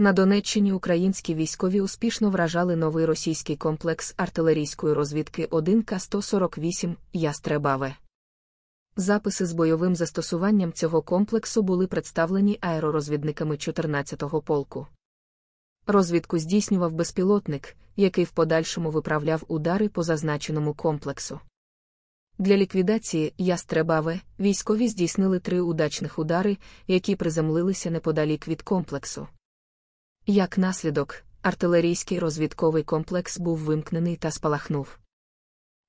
На Донеччині українські військові успішно вражали новий російський комплекс артилерійської розвідки 1К-148 Ястребаве. Записи з бойовим застосуванням цього комплексу були представлені аеророзвідниками 14-го полку. Розвідку здійснював безпілотник, який в подальшому виправляв удари по зазначеному комплексу. Для ліквідації Ястребаве військові здійснили три удачних удари, які приземлилися неподалік від комплексу. Як наслідок, артилерійський розвідковий комплекс був вимкнений та спалахнув.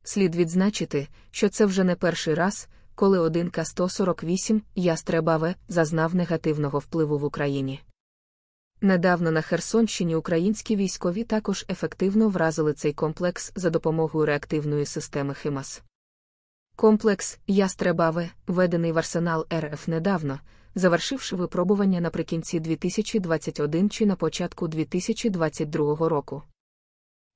Слід відзначити, що це вже не перший раз, коли один К-148 ястребаве зазнав негативного впливу в Україні. Недавно на Херсонщині українські військові також ефективно вразили цей комплекс за допомогою реактивної системи ХИМАС. Комплекс ястребаве, введений в арсенал РФ недавно, завершивши випробування наприкінці 2021 чи на початку 2022 року.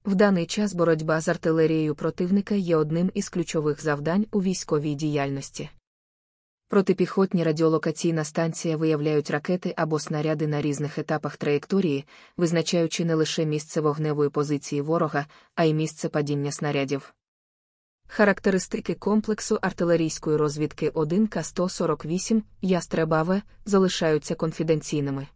В даний час боротьба з артилерією противника є одним із ключових завдань у військовій діяльності. Протипіхотні радіолокаційна станція виявляють ракети або снаряди на різних етапах траєкторії, визначаючи не лише місце вогневої позиції ворога, а й місце падіння снарядів. Характеристики комплексу артилерійської розвідки 1К148 Ястребаве залишаються конфіденційними.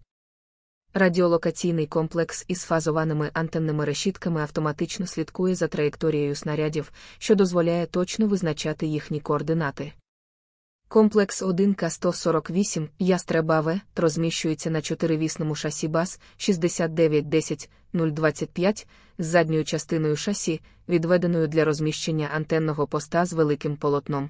Радіолокаційний комплекс із фазованими антенними решітками автоматично слідкує за траєкторією снарядів, що дозволяє точно визначати їхні координати. Комплекс 1К148 Ястреба В розміщується на чотиривісному шасі БАЗ 6910-025 з задньою частиною шасі, відведеною для розміщення антенного поста з великим полотном.